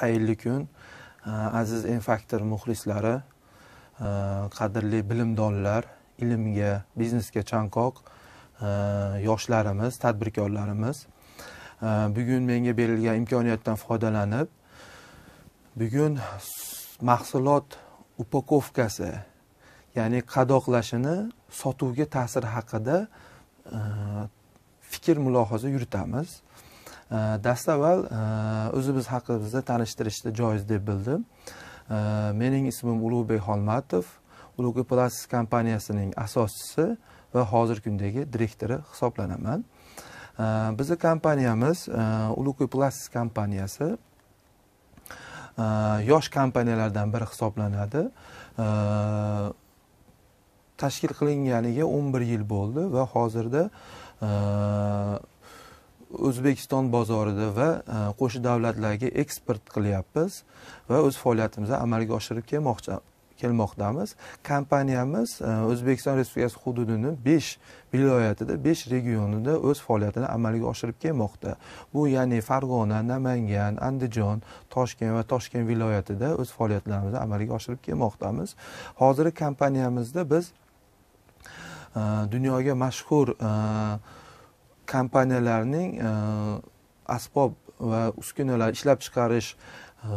xayrli kun aziz infaktor muxlislari qadrli bilimdonlar ilmga biznesga chanqoq yoshlarimiz tadbirkorlarimiz bugun menga berilgan imkoniyatdan foydalanib bugun mahsulot upakovkasi ya'ni qadoqlashini sotuvga ta'siri haqida fikr mulohaza yuritamiz dastavval o'zi biz haqimizda tanishtirishni joiz deb bildim э, mening ismim ulug'bek xolmatov ulug'bek plastik kompaniyasining asoschisi va hozirgi kundagi direktori hisoblanaman э, bizni kompaniyamiz э, ulug'bek plastik kompaniyasi yosh kompaniyalardan biri hisoblanadi tashkil qilinganiga o'n bir yil bo'ldi va hozirda o'zbekiston bozorida va e, qo'shni davlatlarga eksport qilyapmiz va o'z faoliyatimizni amalga oshirib kelmoqdamiz kompaniyamiz e, o'zbekiston respublikasi hududini besh viloyatida besh regionida o'z faoliyatini amalga oshirib kelmoqda bu ya'ni farg'ona namangan andijon toshkent va toshkent viloyatida o'z faoliyatlarimizni amalga oshirib kelmoqdamiz hozirgi kompaniyamizda biz e, dunyoga mashhur kompaniyalarning e, asbob va uskunalar ishlab chiqarish e,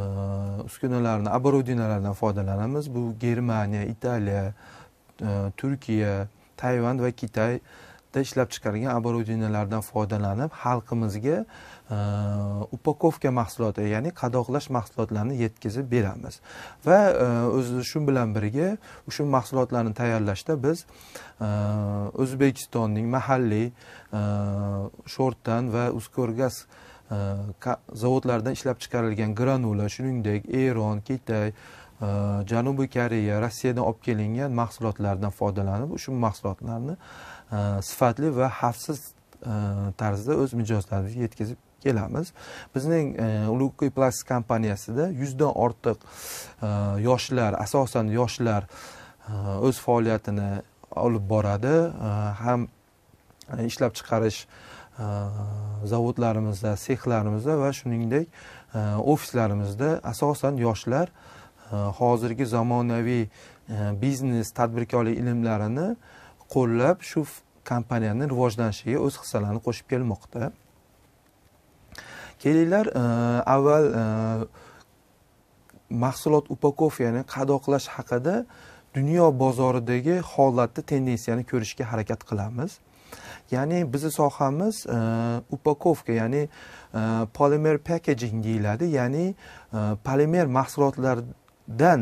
uskunalarni оборудованияларdan foydalanamiz bu germaniya italiya e, turkiya tayvan va kitay mamlakatda ishlab chiqargan оборудованияларdan foydalanib xalqimizga e, upakovka mahsuloti ya'ni qadoqlash mahsulotlarini yetkazib beramiz va e, o'zi shu bilan birga shu mahsulotlarni tayyorlashda biz e, o'zbekistonning mahalliy sho'rtdan va uzkorgaz zavodlaridan ishlab chiqarilgan granula shuningdek eron kitay janubiy koreya rossiyadan olib kelingan mahsulotlardan foydalanib ushbu mahsulotlarni Э, sifatli va xavfsiz э, tarzda o'z mijozlarimizga yetkazib kelamiz bizning e, ulug'voy plastik kompaniyasida yuzdan ortiq e, yoshlar asosan yoshlar e, o'z faoliyatini olib boradi ham ishlab chiqarish zavodlarimizda sexlarimizda va shuningdek ofislarimizda asosan yoshlar hozirgi zamonaviy biznes tadbirkorlik ilmlarini qo'llab shu kompaniyani rivojlanishiga o'z hissalarini qo'shib kelmoqda kelinglar e, avval e, mahsulot upakovkani qadoqlash haqida dunyo bozoridagi holatni tendensiyani ko'rishga harakat qilamiz ya'ni bizni sohamiz e, upakovka ya'ni polimer packaging deyiladi ya'ni polimer mahsulotlardan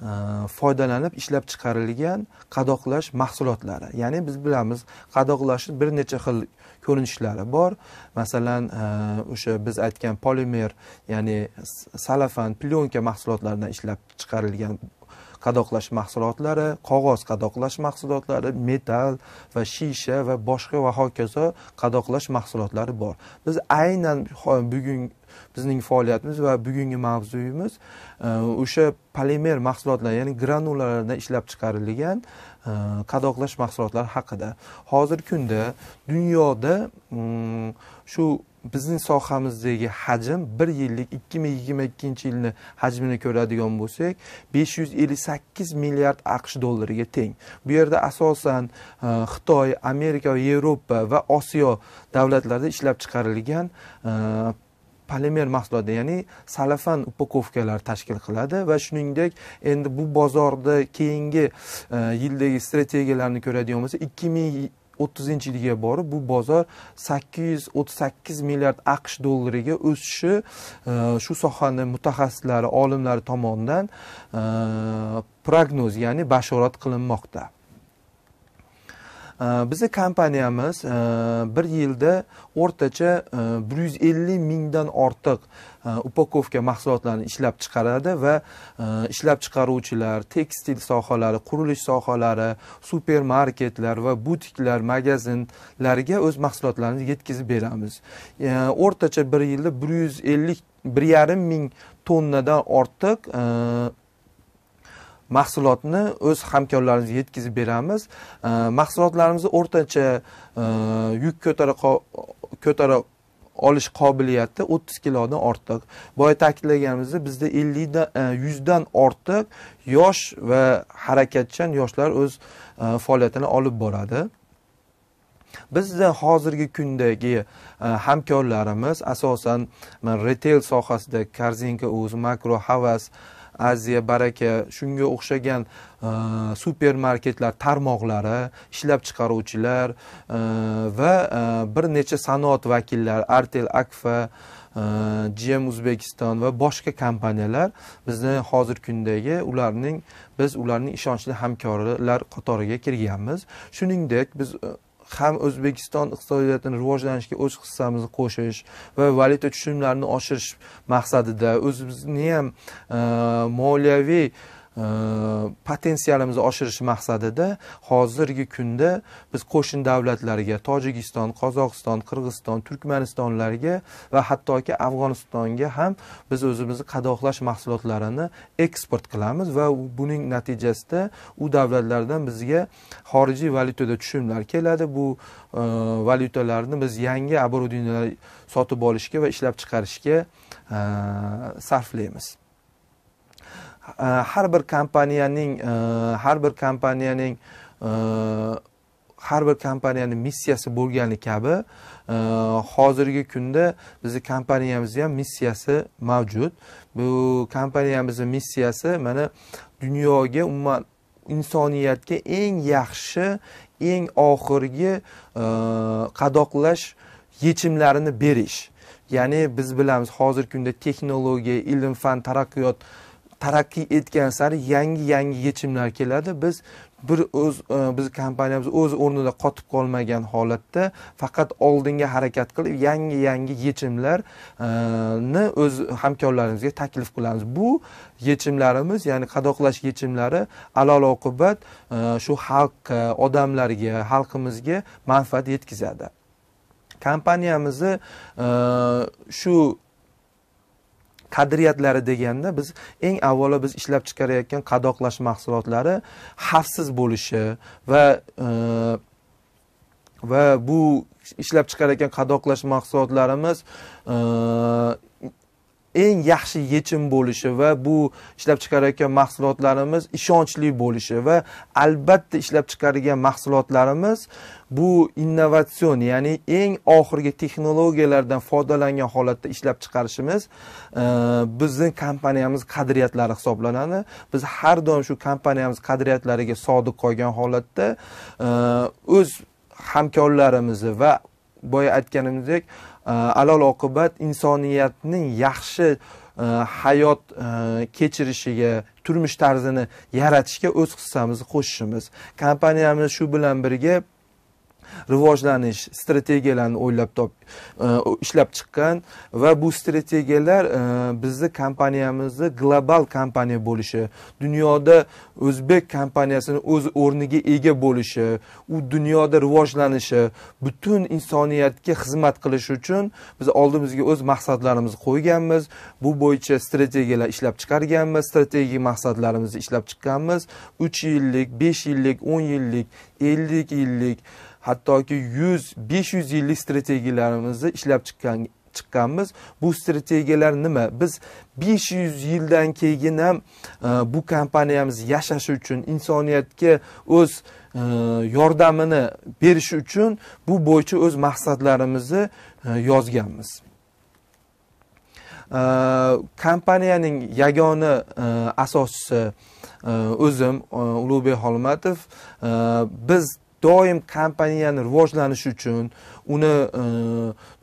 Э, foydalanib ishlab chiqarilgan qadoqlash mahsulotlari ya'ni biz bilamiz qadoqlashni bir necha xil ko'rinishlari bor masalan e, o'sha biz aytgan polimer ya'ni salafan plyonka mahsulotlaridan ishlab chiqarilgan qadoqlash mahsulotlari qog'oz qadoqlash mahsulotlari metal va shisha va boshqa va hokazo qadoqlash mahsulotlari bor biz aynan bugun bizning faoliyatimiz va bugungi mavzuyimiz e, o'sha polimer mahsulotlar ya'ni granulalardan ishlab chiqarilgan e, qadoqlash mahsulotlari haqida hozirgi kunda dunyoda mm, shu bizning sohamizdagi hajm bir yillik ikki ming yigirma ikkinchi yilni hajmini ko'radigan bo'lsak besh yuz ellik sakkiz milliard aqsh dollariga teng bu yerda asosan e, xitoy amerika yevropa va osiyo davlatlarida ishlab chiqarilgan e, polimer mahsulotlar ya'ni salafan upakovkalar tashkil qiladi va shuningdek endi bu bozorda keyingi e, yildagi strategiyalarni ko'radigan bo'lsak ikki ming o'ttizinchi yilga borib bu bozor sakkiz yuz o'ttiz sakkiz milliard aqsh dollariga o'sishi e, shu sohani mutaxassislari olimlari tomonidan e, prognoz ya'ni bashorat qilinmoqda Э, bizni kompaniyamiz э, bir yilda o'rtacha э, bir yuz ellik mingdan ortiq upakovka mahsulotlarini ishlab chiqaradi va ishlab chiqaruvchilar tekstil sohalari qurilish sohalari supermarketlar va butiklar magazinlarga o'z mahsulotlarini yetkazib beramiz o'rtacha bir yilda bir yuz ellik bir yarim ming tonnadan ortiq mahsulotni o'z hamkorlarimizga yetkazib beramiz mahsulotlarimizni o'rtacha yuk ko'tara ko'tara olish qobiliyati o'ttiz kilodan ortiq boya ta'kidlaganimizdek bizda ellikdan e, yuzdan ortiq yosh va harakatchan yoshlar o'z e, faoliyatini olib boradi bizda hozirgi kundagi e, hamkorlarimiz asosan retail sohasida korzinka uz makro havas aziya baraka shunga o'xshagan e, supermarketlar tarmoqlari ishlab chiqaruvchilar e, va e, bir necha sanoat vakillari artel akfa gm o'zbekiston va boshqa kompaniyalar bizni hozirgi kundagi ularning biz ularning ishonchli hamkorlar qatoriga kirganmiz shuningdek biz ham o'zbekiston iqtisodiyotini rivojlanishiga o'z hissamizni qo'shish va valyuta tushumlarini oshirish maqsadida o'zimizni ham e, moliyaviy potensialimizni oshirish maqsadida hozirgi kunda biz qo'shni davlatlarga tojikiston qozog'iston qirg'iziston turkmanistonlarga va hattoki afg'onistonga ham biz o'zimizni qadoqlash mahsulotlarini eksport qilamiz va buning natijasida u davlatlardan bizga xorijiy valyutada tushumlar keladi bu e, valyutalarni biz yangi оборудованиялар sotib olishga va ishlab chiqarishga e, sarflaymiz E, har bir kompaniyaning e, har bir kompaniyaning e, har bir kompaniyani missiyasi bo'lgani kabi hozirgi kunda bizni kompaniyamizni ham missiyasi mavjud bu kompaniyamizni missiyasi mana dunyoga umuman insoniyatga eng yaxshi eng oxirgi qadoqlash yechimlarini berish ya'ni biz bilamiz hozirgi kunda texnologiya ilm fan taraqqiyot taraqqiy etgan sari yangi yangi yechimlar keladi biz bir o'z e, biz kompaniyamiz o'z o'rnida qotib qolmagan holatda faqat oldinga harakat qilib yangi yangi yechimlarni e, o'z hamkorlarimizga taklif qilamiz bu yechimlarimiz ya'ni qadoqlash yechimlari alal oqibat e, shu xalqqa odamlarga xalqimizga manfaat yetkazadi kompaniyamizni shu qadriyatlari deganda biz eng avvalo biz ishlab chiqarayotgan qadoqlash mahsulotlari xavfsiz bo'lishi va e, va bu ishlab chiqarayotgan qadoqlash mahsulotlarimiz e, eng yaxshi yechim bo'lishi va bu ishlab chiqarayotgan mahsulotlarimiz ishonchli bo'lishi va albatta ishlab chiqargan mahsulotlarimiz bu innovatsion ya'ni eng oxirgi texnologiyalardan foydalangan holatda ishlab chiqarishimiz e, bizni kompaniyamiz qadriyatlari hisoblanadi biz har doim shu kompaniyamiz qadriyatlariga sodiq qolgan holatda e, o'z hamkorlarimizni va boya aytganimizdek e, alal oqibat insoniyatning yaxshi e, hayot e, kechirishiga turmush tarzini yaratishga o'z hissamizni qo'shishimiz kompaniyamiz shu bilan birga rivojlanish strategiyalarini o'ylab top e, ishlab chiqqan va bu strategiyalar e, bizni kompaniyamizni global kompaniya bo'lishi dunyoda o'zbek kompaniyasini o'z o'rniga ega bo'lishi u dunyoda rivojlanishi butun insoniyatga xizmat qilish uchun biz oldimizga o'z maqsadlarimizni qo'yganmiz bu bo'yicha strategiyalar ishlab chiqarganmiz strategik maqsadlarimizni ishlab chiqqanmiz uch yillik besh yillik o'n yillik ellik yillik hattoki 100 500 yillik strategiyalarimizni ishlab chiqqan chiqqanmiz bu strategiyalar nima biz 500 yildan keyin ham e, bu kompaniyamiz yashashi uchun insoniyatga o'z e, yordamini berish uchun bu bo'yicha o'z maqsadlarimizni e, yozganmiz kompaniyaning yagona asoschisi o'zim ulug'bek xolmatov biz doim kompaniyani rivojlanishi uchun uni e,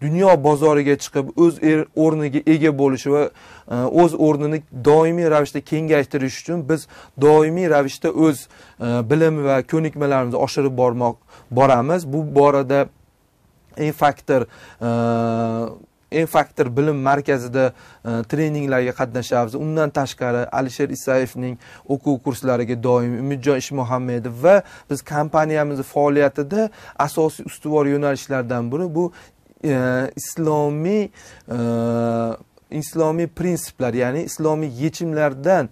dunyo bozoriga chiqib o'z er-, o'rniga ega bo'lishi va e, o'z o'rnini doimiy ravishda kengaytirish uchun biz doimiy ravishda o'z e, bilim va ko'nikmalarimizni oshirib bormoq boramiz bu borada eng faktor faktor bilim markazida e, treninglarga qatnashamiz undan tashqari alisher isayevning o'quv kurslariga doim umidjon ishmuhammedov va biz kompaniyamizni faoliyatida asosiy ustuvor yo'nalishlardan biri bu e, islomiy e, islomiy prinsiplar ya'ni islomiy yechimlardan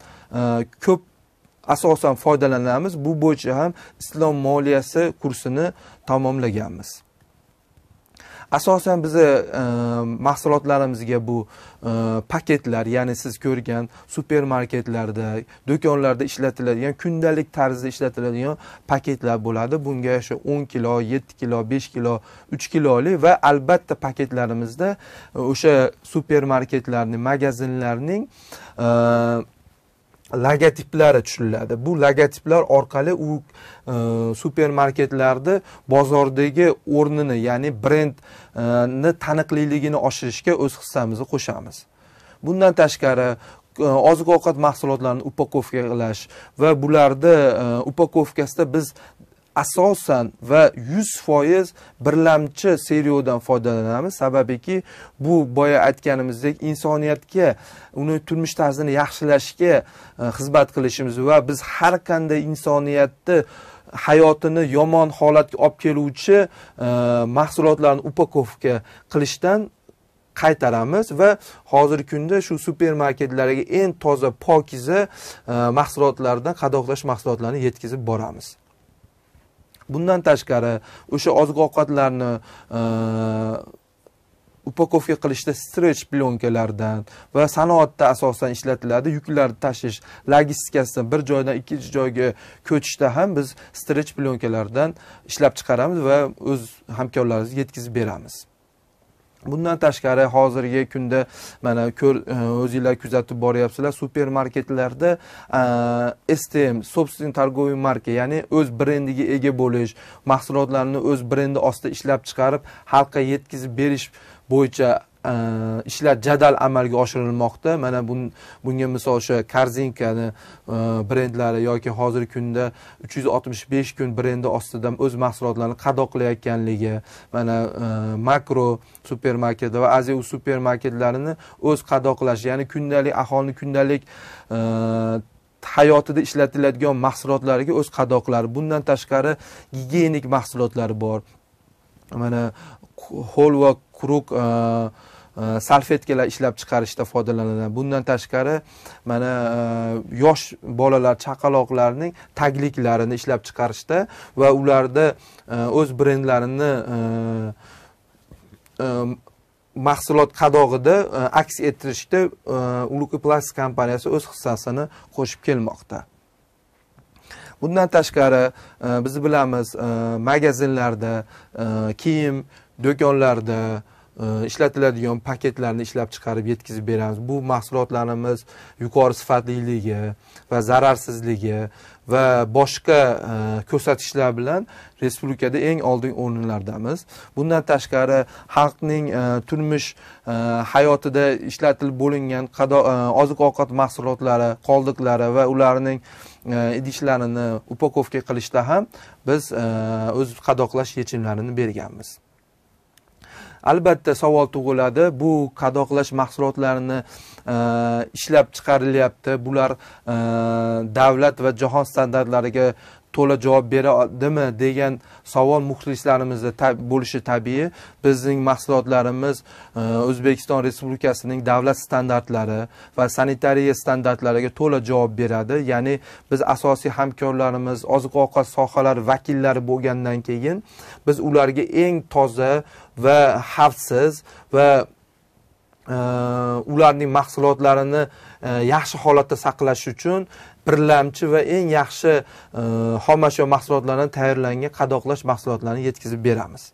ko'p asosan foydalanamiz bu bo'yicha ham islom moliyasi kursini tamomlaganmiz asosan bizni e, mahsulotlarimizga bu e, paketlar ya'ni siz ko'rgan supermarketlarda do'konlarda ishlatiladigan kundalik tarzda ishlatiladigan paketlar bo'ladi bunga o'sha o'n kilo yetti kilo besh kilo uch kilolik va albatta paketlarimizda e, o'sha supermarketlarni magazinlarning logotiplari tushiriladi bu logotiplar orqali u e, supermarketlarni bozordagi o'rnini ya'ni brendni taniqliligini oshirishga o'z hissamizni qo'shamiz bundan tashqari e, oziq ovqat mahsulotlarini upakovkalash va bularni e, upakovkasida biz asosan va 100% birlamchi seriyodan foydalanamiz sababiki bu boya aytganimizdek insoniyatga uni turmush tarzini yaxshilashga e, xizmat qilishimiz va biz har qanday insoniyatni hayotini yomon holatga olib keluvchi e, mahsulotlarni upakovka qilishdan qaytaramiz va hozirgi kunda shu supermarketlarga eng toza pokiza e, mahsulotlardan qadoqlash mahsulotlarini yetkazib boramiz bundan tashqari o'sha oziq ovqatlarni e, upakovka qilishda strech plyonkalardan va sanoatda asosan ishlatiladi yuklarni tashish logistikasidan bir joydan ikkinchi joyga ko'chishda ham biz strech plyonkalardan ishlab chiqaramiz va o'z hamkorlarimizga yetkazib beramiz bundan tashqari hozirgi kunda mana ko'r e, o'zinglar kuzatib boryapsizlar supermarketlarda stm собственный торговый marka ya'ni o'z brendiga ega bo'lish mahsulotlarni o'z brendi ostida ishlab chiqarib xalqqa yetkazib berish bo'yicha Э, ishlar jadal amalga oshirilmoqda mana bunga misol o'sha korzinkani e, brendlari yoki hozirgi kunda uch yuz oltmish besh kun brendi ostida o'z mahsulotlarini qadoqlayotganligi mana e, makro supermarket va aziu supermarketlarini o'z qadoqlashi ya'ni kundalik aholini kundalik e, hayotida ishlatiladigan mahsulotlariga o'z qadoqlari bundan tashqari gigiyenik mahsulotlar bor mana ho'l va quruq Э, salfetkalar ishlab chiqarishda foydalanadi bundan tashqari mana e, yosh bolalar chaqaloqlarning tagliklarini ishlab chiqarishda va ularda e, o'z brendlarini e, mahsulot qadog'ida aks ettirishda ulukoplast kompaniyasi o'z hissasini qo'shib kelmoqda bundan tashqari biz bilamiz magazinlarda kiyim do'konlarda ishlatiladigan paketlarni ishlab chiqarib yetkazib beramiz bu mahsulotlarimiz yuqori sifatliligi va zararsizligi va boshqa e, ko'rsatkichlar bilan respublikada eng oldingi o'rinlardamiz bundan tashqari xalqning e, turmush e, hayotida ishlatilib bo'lingan oziq ovqat mahsulotlari qoldiqlari va ularning idishlarini upakovka qilishda ham biz o'z qadoqlash yechimlarini berganmiz albatta savol tug'iladi bu qadoqlash mahsulotlarini e, ishlab chiqarilyapti bular e, davlat va jahon standartlariga to'la javob beradimi degan savol muxlislarimizda tab bo'lishi tabiiy bizning mahsulotlarimiz e, o'zbekiston respublikasining davlat standartlari va sanitariya standartlariga to'la javob beradi ya'ni biz asosiy hamkorlarimiz oziq ovqat sohalari vakillari bo'lgandan keyin biz ularga eng toza va xavfsiz va ularning mahsulotlarini e, yaxshi holatda saqlash uchun birlamchi va eng yaxshi e, xomashyo mahsulotlaridan tayyorlangan qadoqlash mahsulotlarini yetkazib beramiz